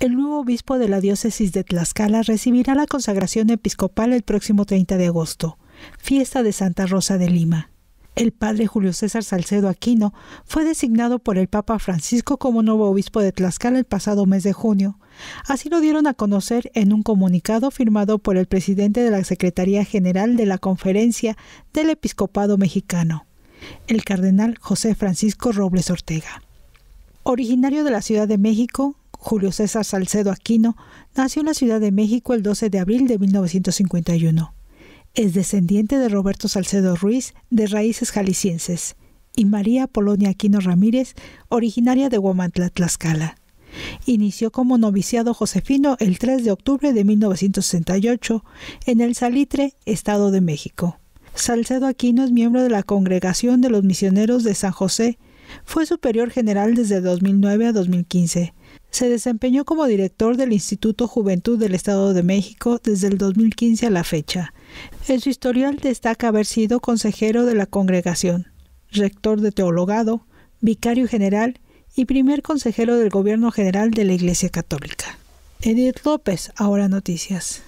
el nuevo obispo de la diócesis de Tlaxcala recibirá la consagración episcopal el próximo 30 de agosto, fiesta de Santa Rosa de Lima. El padre Julio César Salcedo Aquino fue designado por el Papa Francisco como nuevo obispo de Tlaxcala el pasado mes de junio. Así lo dieron a conocer en un comunicado firmado por el presidente de la Secretaría General de la Conferencia del Episcopado Mexicano, el cardenal José Francisco Robles Ortega. Originario de la Ciudad de México, Julio César Salcedo Aquino nació en la Ciudad de México el 12 de abril de 1951. Es descendiente de Roberto Salcedo Ruiz, de raíces jaliscienses, y María Polonia Aquino Ramírez, originaria de Huamantla, Tlaxcala. Inició como noviciado josefino el 3 de octubre de 1968 en el Salitre, Estado de México. Salcedo Aquino es miembro de la Congregación de los Misioneros de San José. Fue superior general desde 2009 a 2015. Se desempeñó como director del Instituto Juventud del Estado de México desde el 2015 a la fecha. En su historial destaca haber sido consejero de la congregación, rector de teologado, vicario general y primer consejero del Gobierno General de la Iglesia Católica. Edith López, ahora noticias.